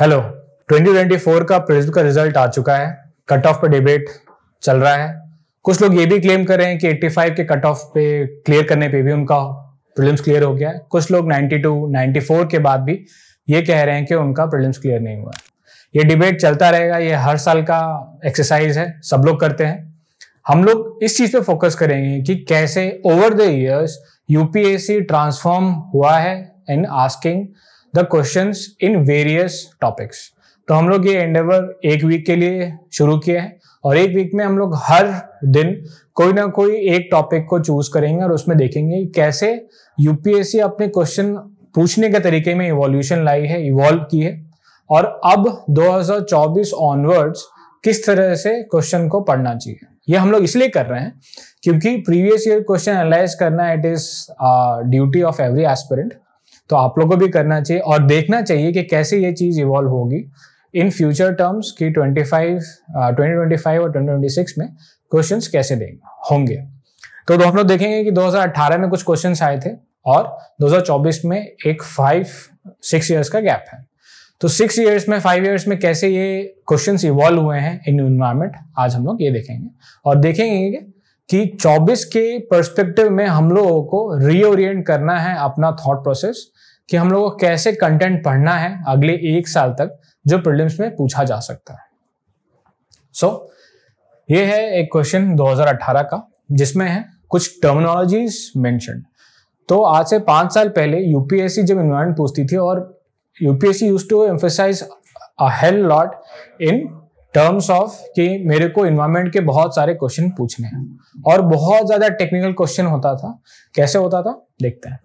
hello 2024 का prism का result आ चुका है कट ऑफ पर डिबेट चल रहा है कुछ लोग ये भी क्लेम कर रहे हैं कि 85 के कट ऑफ पे क्लियर करने पे भी उनका प्रिलिम्स क्लियर हो गया है कुछ लोग 92, 94 के बाद भी ये कह रहे हैं कि उनका प्रिलिम्स क्लियर नहीं हुआ ये डिबेट चलता रहेगा ये हर साल का एक्सरसाइज है सब लोग करते हैं हम लोग इस चीज पे फोकस करेंगे कि कैसे over the years UPSC transform हुआ है in asking the question in various topics तो हम लोग ये एंडेवर एक वीक के लिए शुरू किए हैं और एक वीक में हम लोग हर दिन कोई ना कोई एक टॉपिक को चूज करेंगे और उसमें देखेंगे कैसे यूपीएससी अपने क्वेश्चन पूछने के तरीके में इवोल्यूशन लाई है इवॉल्व की है और अब 2024 ऑनवर्ड्स किस तरह से क्वेश्चन को पढ़ना चाहिए ये हम लोग इसलिए कर रहे हैं क्योंकि प्रीवियस ईयर क्वेश्चन एनालाइज करना it is duty of every aspirant तो आप लोग को भी करना चाहिए और देखना चाहिए कि कैसे ये चीज़ इवॉल्व होगी इन फ्यूचर टर्म्स की 25 2025 और 2026 में क्वेश्चन कैसे देंगे होंगे तो हम लोग देखेंगे कि 2018 में कुछ क्वेश्चन आए थे और 2024 में एक फाइव सिक्स ईयर्स का गैप है तो सिक्स ईयर्स में फाइव ईयर्स में कैसे ये क्वेश्चंस इवॉल्व हुए हैं इन इन्वायरमेंट आज हम लोग ये देखेंगे और देखेंगे कि 24 के परस्पेक्टिव में हम लोगों को रीओरियंट करना है अपना थॉट प्रोसेस कि हम लोगों को कैसे कंटेंट पढ़ना है अगले एक साल तक जो प्रिलिम्स में पूछा जा सकता है सो so, ये है एक क्वेश्चन 2018 का जिसमें है कुछ टर्मिनोलॉजीज मेंशन तो आज से पांच साल पहले यूपीएससी जब इन्वायरमेंट पूछती थी और UPSC use to emphasise a hell lot in terms of कि मेरे को इन्वायरमेंट के बहुत सारे क्वेश्चन पूछने हैं और बहुत ज़्यादा टेक्निकल क्वेश्चन होता था कैसे होता था देखते हैं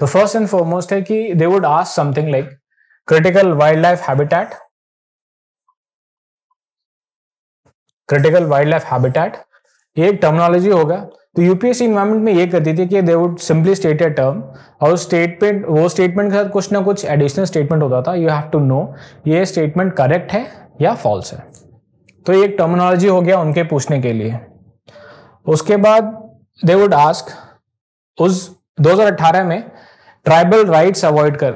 तो फर्स्ट एंड फॉरमोस्ट है कि they would ask something like critical wildlife habitat critical wildlife habitat ये एक टर्मिनोलॉजी होगा तो यूपीएससी इन्वायरमेंट में ये करती थी कि they would simply state a term और स्टेटमेंट वो स्टेटमेंट के साथ कुछ ना कुछ एडिशनल स्टेटमेंट होता था यू हैव टू नो ये स्टेटमेंट करेक्ट है या फॉल्स है तो ये एक टर्मिनोलॉजी हो गया उनके पूछने के लिए उसके बाद दे वुड आस्क उस 2018 में ट्राइबल राइट्स अवॉइड कर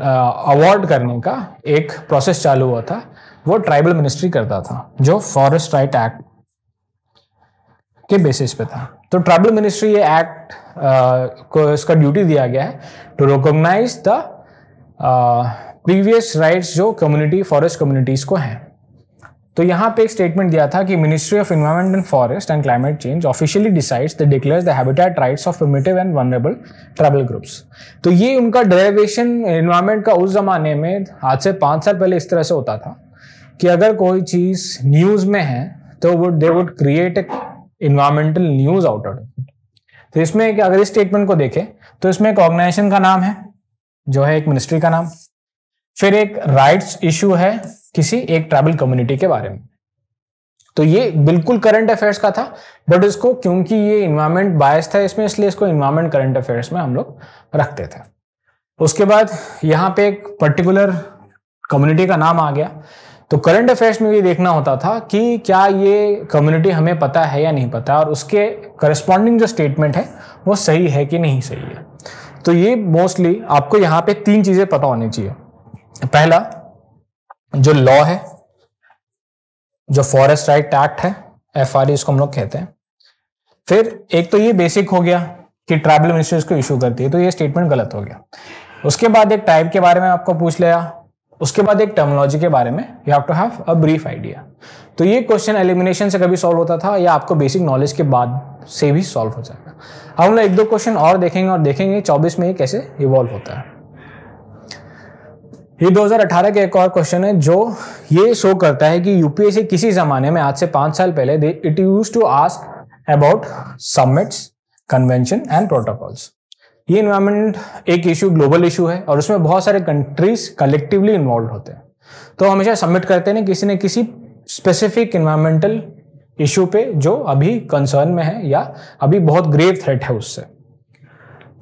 अवॉर्ड करने का एक प्रोसेस चालू हुआ था वो ट्राइबल मिनिस्ट्री करता था जो फॉरेस्ट राइट एक्ट के बेसिस पे था तो ट्राइबल मिनिस्ट्री ये एक्ट को इसका ड्यूटी दिया गया है to recognise the previous rights जो कम्युनिटी फॉरेस्ट कम्युनिटीज को हैं तो यहाँ पे एक स्टेटमेंट दिया था कि ministry of environment and forest and climate change officially decides the declares the habitat rights of primitive and vulnerable tribal groups तो ये उनका डेरिवेशन इन्वायरमेंट का उस जमाने में आज से पाँच साल पहले इस तरह से होता था कि अगर कोई चीज़ न्यूज़ में है तो वो they would create a environmental news of तो इसमें अगर इस स्टेटमेंट को देखें तो इसमें एक ऑर्गेनाइजेशन का नाम है जो है एक मिनिस्ट्री का नाम फिर एक राइट्स इशू है किसी एक ट्राइबल कम्युनिटी के बारे में तो ये बिल्कुल करंट अफेयर्स का था बट इसको क्योंकि ये इन्वायरमेंट बायस था इसमें इसलिए इसको इन्वायरमेंट करंट अफेयर्स में हम लोग रखते थे उसके बाद यहाँ पे एक पर्टिकुलर कम्युनिटी का नाम आ गया तो करंट अफेयर्स में ये देखना होता था कि क्या ये कम्युनिटी हमें पता है या नहीं पता और उसके करस्पॉन्डिंग जो स्टेटमेंट है वो सही है कि नहीं सही है तो ये मोस्टली आपको यहाँ पे तीन चीज़ें पता होनी चाहिए पहला जो लॉ है जो फॉरेस्ट राइट एक्ट है एफ आर e इसको हम लोग कहते हैं फिर एक तो ये बेसिक हो गया कि ट्राइबल मिनिस्ट्री इसको इशू करती है तो ये स्टेटमेंट गलत हो गया उसके बाद एक टाइप के बारे में आपको पूछ लिया उसके बाद एक टर्मोलॉजी के बारे में you have to have a brief idea तो ये क्वेश्चन एलिमिनेशन से कभी सॉल्व होता था या आपको बेसिक नॉलेज के बाद से भी सॉल्व हो जाएगा हम लोग एक दो क्वेश्चन और देखेंगे और देखेंगे 24 में ये कैसे इवॉल्व होता है ये 2018 का एक और क्वेश्चन है जो ये शो करता है कि यूपीएससी किसी जमाने में आज से पांच साल पहले it use to ask about summits convention and protocols ये इन्वायरमेंट एक इशू ग्लोबल इशू है और उसमें बहुत सारे कंट्रीज कलेक्टिवली इन्वॉल्व होते हैं तो हमेशा सबमिट करते हैं किसी न किसी स्पेसिफिक इन्वायरमेंटल इशू पे जो अभी कंसर्न में है या अभी बहुत ग्रेव थ्रेट है उससे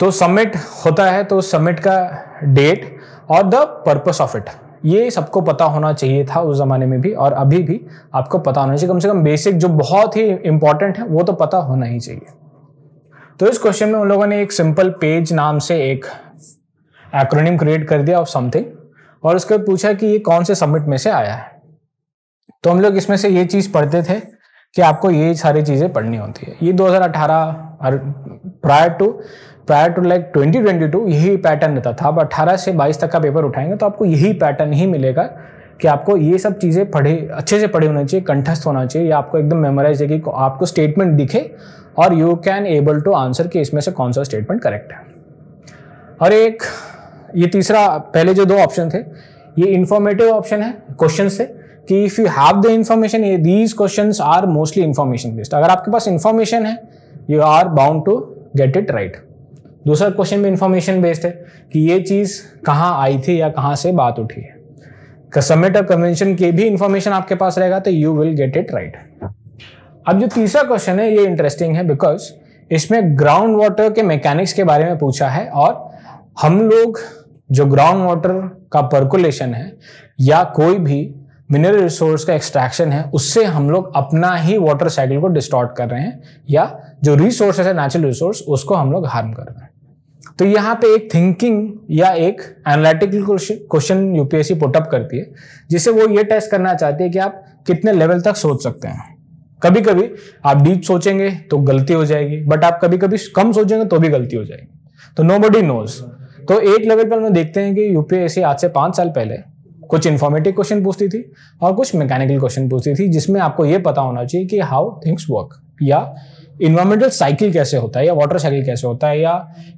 तो सबमिट होता है तो सबमिट का डेट और द पर्पस ऑफ इट ये सबको पता होना चाहिए था उस ज़माने में भी और अभी भी आपको पता होना चाहिए कम से कम बेसिक जो बहुत ही इंपॉर्टेंट है वो तो पता होना ही चाहिए तो इस क्वेश्चन में उन लोगों ने एक सिंपल पेज नाम से एक एक्रोनिम क्रिएट कर दिया ऑफ समथिंग और उसके बाद पूछा कि ये कौन से सबमिट में से आया है तो हम लोग इसमें से ये चीज़ पढ़ते थे कि आपको ये सारी चीज़ें पढ़नी होती है ये 2018 prior to prior to like 2022 यही पैटर्न रहता था अब 18 से 22 तक का पेपर उठाएंगे तो आपको यही पैटर्न ही मिलेगा कि आपको ये सब चीज़ें पढ़े अच्छे से पढ़े होना चाहिए कंठस्थ होना चाहिए या आपको एकदम मेमोराइज है कि आपको स्टेटमेंट दिखे और you can able to answer कि इसमें से कौन सा स्टेटमेंट करेक्ट है और एक ये तीसरा पहले जो दो ऑप्शन थे ये इन्फॉर्मेटिव ऑप्शन है क्वेश्चन से कि if you have the information ये these question are mostly information based अगर आपके पास इन्फॉर्मेशन है you are bound to get it right दूसरा क्वेश्चन भी इंफॉर्मेशन बेस्ड है कि ये चीज़ कहाँ आई थी या कहाँ से बात उठी है समिट और कन्वेंशन के भी इंफॉर्मेशन आपके पास रहेगा तो you will get it right अब जो तीसरा क्वेश्चन है ये इंटरेस्टिंग है बिकॉज इसमें ग्राउंड वाटर के मैकेनिक्स के बारे में पूछा है और हम लोग जो ग्राउंड वाटर का परकुलेशन है या कोई भी मिनरल रिसोर्स का एक्सट्रैक्शन है उससे हम लोग अपना ही वाटर साइकिल को डिस्टॉर्ट कर रहे हैं या जो रिसोर्सेस है नेचुरल रिसोर्स उसको हम लोग हार्म कर रहे हैं तो यहाँ पे एक थिंकिंग या एक एनालिटिकल क्वेश्चन यूपीएससी पुटअप करती है जिससे वो ये टेस्ट करना चाहती है कि आप कितने लेवल तक सोच सकते हैं कभी कभी आप डीप सोचेंगे तो गलती हो जाएगी बट आप कभी कभी कम सोचेंगे तो भी गलती हो जाएगी तो नो बडी नोज तो एक लेवल पर हम देखते हैं कि यूपीएससी आज से पांच साल पहले कुछ इन्फॉर्मेटिव क्वेश्चन पूछती थी और कुछ मैकेनिकल क्वेश्चन पूछती थी जिसमें आपको ये पता होना चाहिए कि हाउ थिंग्स वर्क या इन्वायरमेंटल साइकिल कैसे होता है या वाटर साइकिल कैसे होता है या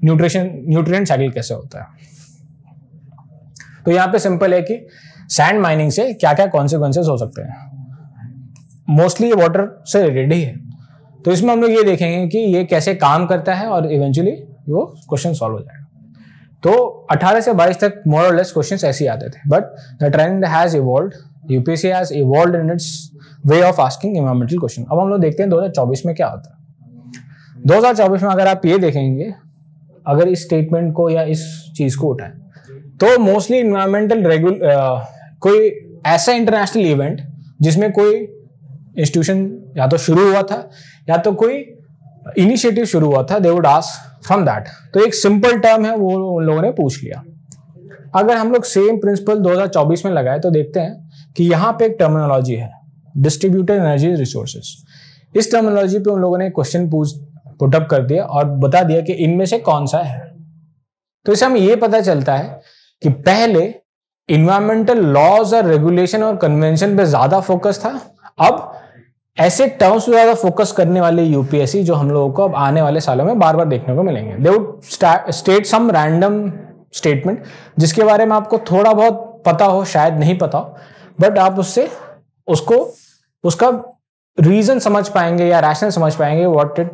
न्यूट्रिशन न्यूट्रिएंट साइकिल कैसे होता है तो यहाँ पे सिंपल है कि सैंड माइनिंग से क्या क्या कॉन्सिक्वेंसेज हो सकते हैं मोस्टली ये वाटर से रिलेटेड ही है तो इसमें हम लोग ये देखेंगे कि ये कैसे काम करता है और इवेंचुअली वो क्वेश्चन सॉल्व हो जाएगा तो 18 से 22 तक मोर और लेस क्वेश्चन ऐसे ही आते थे but the trend has evolve UPSC has evolve in its way of asking environmental question अब हम लोग देखते हैं 2024 में क्या होता है 2024 में अगर आप ये देखेंगे अगर इस स्टेटमेंट को या इस चीज को उठाएं तो मोस्टली इन्वायरमेंटल रेगुल कोई ऐसा इंटरनेशनल इवेंट जिसमें कोई इंस्टीट्यूशन या तो शुरू हुआ था या तो कोई इनिशिएटिव शुरू हुआ था दे वुड फ्रॉम दैट तो एक सिंपल टर्म है वो उन लोगों ने पूछ लिया अगर हम लोग सेम प्रिंसिपल 2024 में लगाए तो देखते हैं कि यहाँ पे एक टर्मिनोलॉजी है डिस्ट्रीब्यूटेड एनर्जी रिसोर्सेज इस टर्मिनोलॉजी पे उन लोगों ने क्वेश्चन पूछ पुटअप कर दिया और बता दिया कि इनमें से कौन सा है तो इसे हमें ये पता चलता है कि पहले इन्वायरमेंटल लॉज और रेगुलेशन और कन्वेंशन पे ज्यादा फोकस था अब ऐसे टर्म्स पे ज्यादा फोकस करने वाले यूपीएससी जो हम लोगों को अब आने वाले सालों में बार बार देखने को मिलेंगे they would state some random statement जिसके बारे में आपको थोड़ा बहुत पता हो शायद नहीं पता हो बट आप उससे उसको उसका रीजन समझ पाएंगे या रैशनल समझ पाएंगे वॉट इट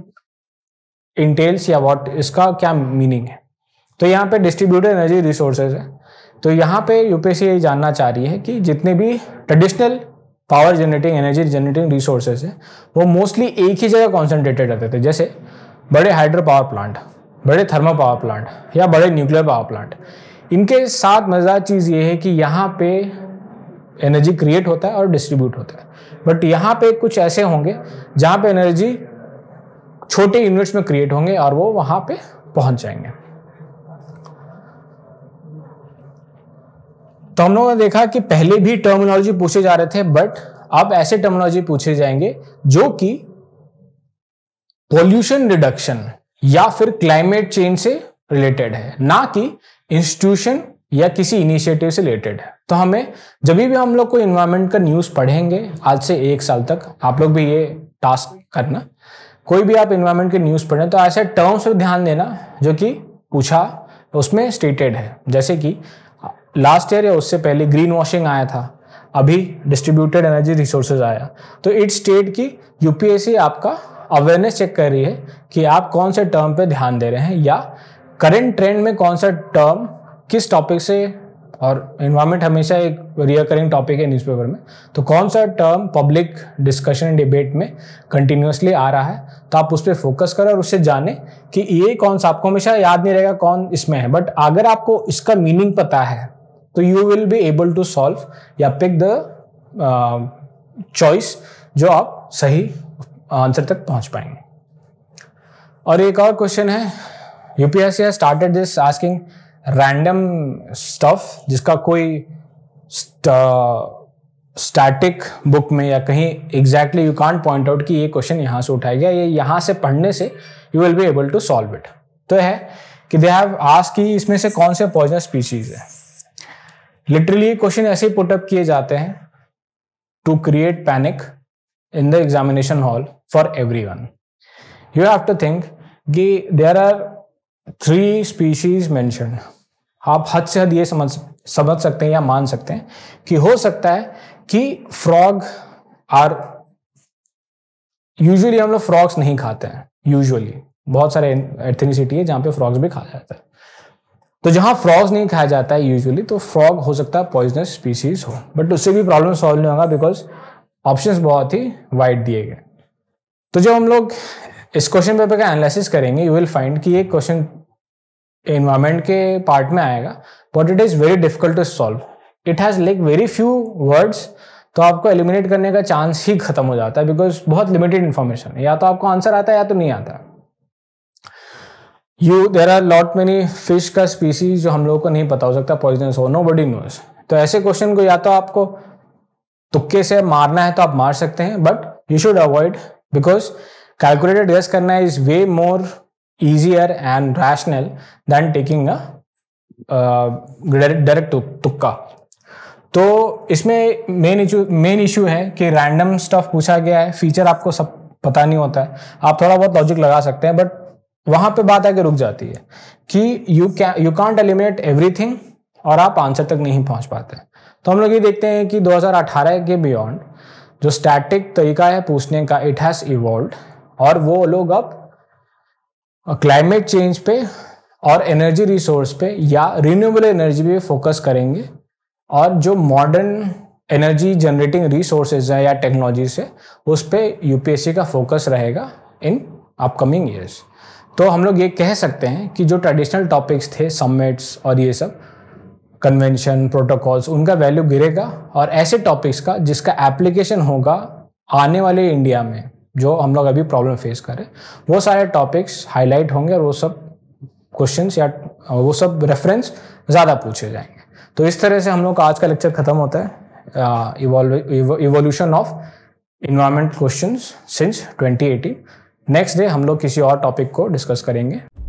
इंटेल्स या वॉट इसका क्या मीनिंग है तो यहाँ पे डिस्ट्रीब्यूटेड एनर्जी रिसोर्सेज है तो यहाँ पे यूपीएससी ये जानना चाह रही है कि जितने भी traditional power generating energy generating resources है वो मोस्टली एक ही जगह कॉन्सेंट्रेटेड रहते थे जैसे बड़े हाइड्रो पावर प्लांट बड़े थर्मो पावर प्लांट या बड़े न्यूक्लियर पावर प्लांट इनके साथ मज़ेदार चीज़ ये है कि यहाँ पे एनर्जी क्रिएट होता है और डिस्ट्रीब्यूट होता है बट यहाँ पे कुछ ऐसे होंगे जहाँ पे एनर्जी छोटे यूनिट्स में क्रिएट होंगे और वो वहां पे पहुंच जाएंगे तो हम लोगों ने देखा कि पहले भी टर्मिनोलॉजी पूछे जा रहे थे बट अब ऐसे टर्मिनोलॉजी पूछे जाएंगे जो कि पॉल्यूशन रिडक्शन या फिर क्लाइमेट चेंज से रिलेटेड है ना कि इंस्टीट्यूशन या किसी इनिशिएटिव से रिलेटेड है तो हमें जब भी हम लोग कोई इन्वायरमेंट का न्यूज़ पढ़ेंगे आज से एक साल तक आप लोग भी ये टास्क करना कोई भी आप इन्वायरमेंट के न्यूज़ पढ़ें तो ऐसे टर्म्स पर ध्यान देना जो कि पूछा उसमें स्टेटेड है जैसे कि लास्ट ईयर या उससे पहले ग्रीन वॉशिंग आया था अभी डिस्ट्रीब्यूटेड एनर्जी रिसोर्सेज आया तो इट स्टेट की यूपीएससी आपका अवेयरनेस चेक कर रही है कि आप कौन से टर्म पे ध्यान दे रहे हैं या करंट ट्रेंड में कौन सा टर्म किस टॉपिक से और इन्वायरमेंट हमेशा एक रियकरिंग टॉपिक है न्यूज़पेपर में तो कौन सा टर्म पब्लिक डिस्कशन डिबेट में कंटिन्यूसली आ रहा है तो आप उस पर फोकस करें और उससे जाने कि ये कौन सा आपको हमेशा याद नहीं रहेगा कौन इसमें है बट अगर आपको इसका मीनिंग पता है तो you will be able to solve या पिक द चॉइस जो आप सही आंसर तक पहुंच पाएंगे और एक और क्वेश्चन है UPSC started this asking random stuff जिसका कोई स्टैटिक बुक uh, में या कहीं exactly you can't point out कि ये क्वेश्चन यहाँ से उठाया गया ये यहाँ से पढ़ने से you will be able to solve it तो है कि दे हैव आज कि इसमें से कौन से पॉइजन स्पीसीज है लिटरली क्वेश्चन ऐसे ही पुटअप किए जाते हैं to create panic in the examination hall for everyone you have to think कि there are three species mention आप हद से हद ये समझ समझ सकते हैं या मान सकते हैं कि हो सकता है कि फ्रॉग आर यूजुअली हम लोग फ्रॉग्स नहीं खाते हैं यूजुअली बहुत सारे एथनिसिटी है जहां पे फ्रॉग्स भी खाया जाता है तो जहां फ्रॉग्स नहीं खाया जाता है यूजुअली तो फ्रॉग हो सकता है पॉइजनस स्पीसीज हो बट उससे भी प्रॉब्लम सॉल्व नहीं होगा बिकॉज ऑप्शन बहुत ही वाइड दिए गए तो जब हम लोग इस क्वेश्चन पेपर का एनालिसिस करेंगे यू विल फाइंड कि ये क्वेश्चन इन्वायरमेंट के पार्ट में आएगा but it is very difficult to solve it has like very few words तो आपको एलिमिनेट करने का चांस ही खत्म हो जाता है बिकॉज बहुत लिमिटेड इन्फॉर्मेशन है या तो आपको आंसर आता है या तो नहीं आता you there are lot many fish का स्पीसीज जो हम लोग को नहीं पता हो सकता पॉइजनस हो नो बडी नोज तो ऐसे क्वेश्चन को या तो आपको तुक्के से मारना है तो आप मार सकते हैं but you should avoid because calculated guess करना is way more easier and rational than taking a direct uh, तुक्का तो इसमें मेन इशू मेन इशू है कि रैंडम स्टफ पूछा गया है फीचर आपको सब पता नहीं होता है आप थोड़ा बहुत लॉजिक लगा सकते हैं बट वहां पे बात आगे रुक जाती है कि you can you can't eliminate everything और आप आंसर तक नहीं पहुंच पाते तो हम लोग ये देखते हैं कि 2018 के बियॉन्ड जो स्टैटिक तरीका है पूछने का इट हैज़ इवॉल्व और वो लोग अब क्लाइमेट चेंज पे और एनर्जी रिसोर्स पे या रिन्यूएबल एनर्जी पे फोकस करेंगे और जो मॉडर्न एनर्जी जनरेटिंग रिसोर्सेज है या टेक्नोलॉजी से उस पर यू का फोकस रहेगा इन अपकमिंग ईयर्स तो हम लोग ये कह सकते हैं कि जो ट्रेडिशनल टॉपिक्स थे समिट्स और ये सब कन्वेंशन प्रोटोकॉल्स उनका वैल्यू गिरेगा और ऐसे टॉपिक्स का जिसका एप्लीकेशन होगा आने वाले इंडिया में जो हम लोग अभी प्रॉब्लम फेस करें वो सारे टॉपिक्स हाईलाइट होंगे और वो सब क्वेश्चन या वो सब रेफरेंस ज़्यादा पूछे जाएंगे तो इस तरह से हम लोग का आज का लेक्चर ख़त्म होता है evolution of environment question since 2018 next day हम लोग किसी और टॉपिक को डिस्कस करेंगे